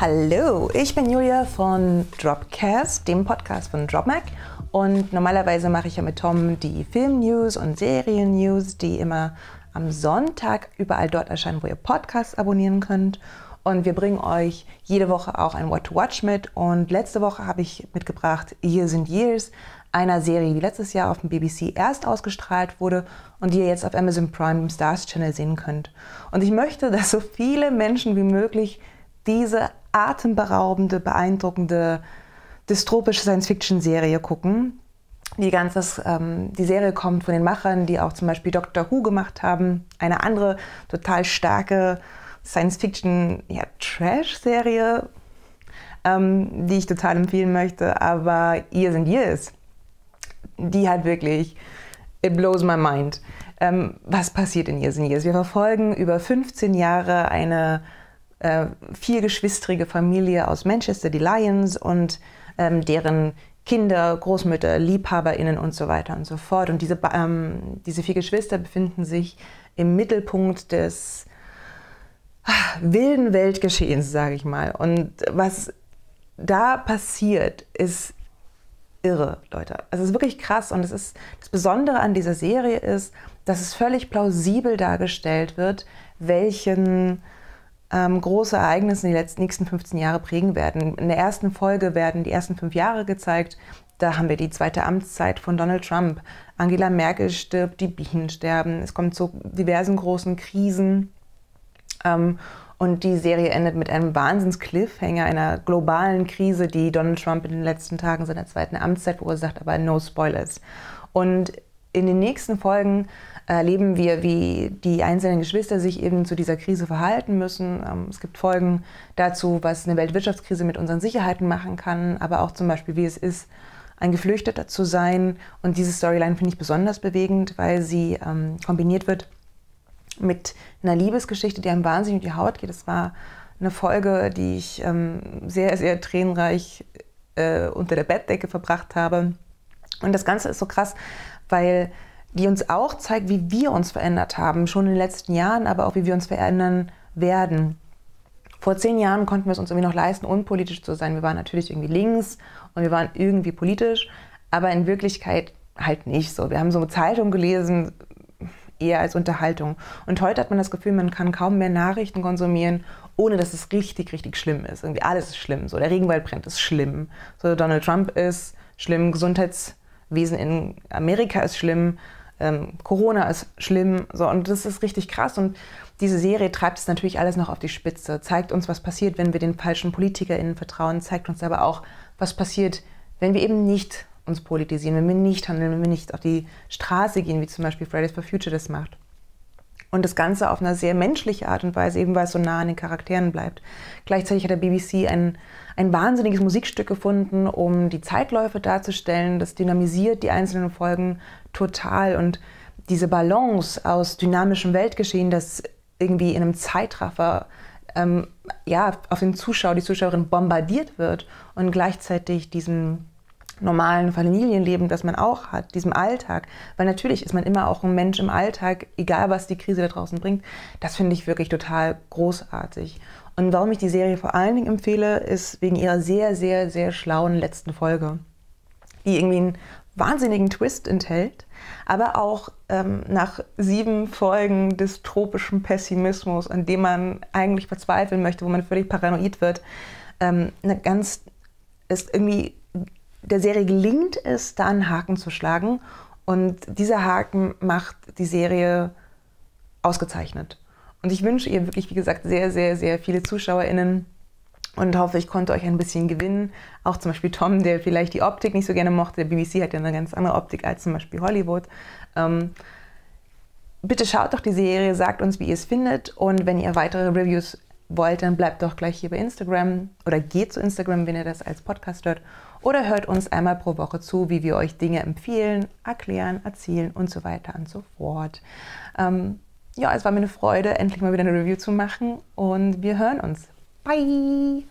Hallo, ich bin Julia von Dropcast, dem Podcast von DropMac. Und normalerweise mache ich ja mit Tom die Film-News und Serien-News, die immer am Sonntag überall dort erscheinen, wo ihr Podcasts abonnieren könnt. Und wir bringen euch jede Woche auch ein What to Watch mit. Und letzte Woche habe ich mitgebracht Years and Years, einer Serie, die letztes Jahr auf dem BBC erst ausgestrahlt wurde und die ihr jetzt auf Amazon Prime im Stars Channel sehen könnt. Und ich möchte, dass so viele Menschen wie möglich diese atemberaubende, beeindruckende, dystropische Science-Fiction-Serie gucken. Die, ganze ähm, die Serie kommt von den Machern, die auch zum Beispiel Doctor Who gemacht haben. Eine andere total starke Science-Fiction-Trash-Serie, ja, ähm, die ich total empfehlen möchte. Aber ihr sind Years, Die hat wirklich, it blows my mind. Ähm, was passiert in ihr sind Years? Wir verfolgen über 15 Jahre eine äh, viergeschwistrige Familie aus Manchester, die Lions, und ähm, deren Kinder, Großmütter, LiebhaberInnen und so weiter und so fort. Und diese, ähm, diese vier Geschwister befinden sich im Mittelpunkt des ach, wilden Weltgeschehens, sage ich mal. Und was da passiert, ist irre, Leute. Also es ist wirklich krass und es ist das Besondere an dieser Serie ist, dass es völlig plausibel dargestellt wird, welchen ähm, große Ereignisse die letzten, nächsten 15 Jahre prägen werden. In der ersten Folge werden die ersten fünf Jahre gezeigt. Da haben wir die zweite Amtszeit von Donald Trump. Angela Merkel stirbt, die Bienen sterben. Es kommt zu diversen großen Krisen. Ähm, und die Serie endet mit einem Wahnsinns-Cliffhanger, einer globalen Krise, die Donald Trump in den letzten Tagen seiner zweiten Amtszeit verursacht, aber no spoilers. Und in den nächsten Folgen erleben wir, wie die einzelnen Geschwister sich eben zu dieser Krise verhalten müssen. Ähm, es gibt Folgen dazu, was eine Weltwirtschaftskrise mit unseren Sicherheiten machen kann, aber auch zum Beispiel, wie es ist, ein Geflüchteter zu sein. Und diese Storyline finde ich besonders bewegend, weil sie ähm, kombiniert wird mit einer Liebesgeschichte, die einem wahnsinnig um die Haut geht. Das war eine Folge, die ich ähm, sehr, sehr tränenreich äh, unter der Bettdecke verbracht habe. Und das Ganze ist so krass, weil die uns auch zeigt, wie wir uns verändert haben, schon in den letzten Jahren, aber auch wie wir uns verändern werden. Vor zehn Jahren konnten wir es uns irgendwie noch leisten, unpolitisch zu sein. Wir waren natürlich irgendwie links und wir waren irgendwie politisch, aber in Wirklichkeit halt nicht so. Wir haben so eine Zeitung gelesen, eher als Unterhaltung. Und heute hat man das Gefühl, man kann kaum mehr Nachrichten konsumieren, ohne dass es richtig, richtig schlimm ist. Irgendwie alles ist schlimm. So der Regenwald brennt, ist schlimm. So Donald Trump ist schlimm, Gesundheits Wesen in Amerika ist schlimm, ähm, Corona ist schlimm. So, und das ist richtig krass. Und diese Serie treibt es natürlich alles noch auf die Spitze, zeigt uns, was passiert, wenn wir den falschen PolitikerInnen vertrauen, zeigt uns aber auch, was passiert, wenn wir eben nicht uns politisieren, wenn wir nicht handeln, wenn wir nicht auf die Straße gehen, wie zum Beispiel Fridays for Future das macht. Und das Ganze auf einer sehr menschlichen Art und Weise, eben weil es so nah an den Charakteren bleibt. Gleichzeitig hat der BBC ein, ein wahnsinniges Musikstück gefunden, um die Zeitläufe darzustellen. Das dynamisiert die einzelnen Folgen total. Und diese Balance aus dynamischem Weltgeschehen, das irgendwie in einem Zeitraffer ähm, ja, auf den Zuschauer, die Zuschauerin bombardiert wird und gleichzeitig diesen normalen Familienleben, das man auch hat, diesem Alltag. Weil natürlich ist man immer auch ein Mensch im Alltag, egal was die Krise da draußen bringt. Das finde ich wirklich total großartig. Und warum ich die Serie vor allen Dingen empfehle, ist wegen ihrer sehr, sehr, sehr schlauen letzten Folge, die irgendwie einen wahnsinnigen Twist enthält, aber auch ähm, nach sieben Folgen des tropischen Pessimismus, an dem man eigentlich verzweifeln möchte, wo man völlig paranoid wird, ähm, eine ganz ist irgendwie der Serie gelingt es, da einen Haken zu schlagen. Und dieser Haken macht die Serie ausgezeichnet. Und ich wünsche ihr wirklich, wie gesagt, sehr, sehr, sehr viele ZuschauerInnen und hoffe, ich konnte euch ein bisschen gewinnen. Auch zum Beispiel Tom, der vielleicht die Optik nicht so gerne mochte. Der BBC hat ja eine ganz andere Optik als zum Beispiel Hollywood. Ähm, bitte schaut doch die Serie, sagt uns, wie ihr es findet. Und wenn ihr weitere Reviews wollt, dann bleibt doch gleich hier bei Instagram oder geht zu Instagram, wenn ihr das als Podcast hört oder hört uns einmal pro Woche zu, wie wir euch Dinge empfehlen, erklären, erzielen und so weiter und so fort. Ähm, ja, es war mir eine Freude, endlich mal wieder eine Review zu machen und wir hören uns. Bye!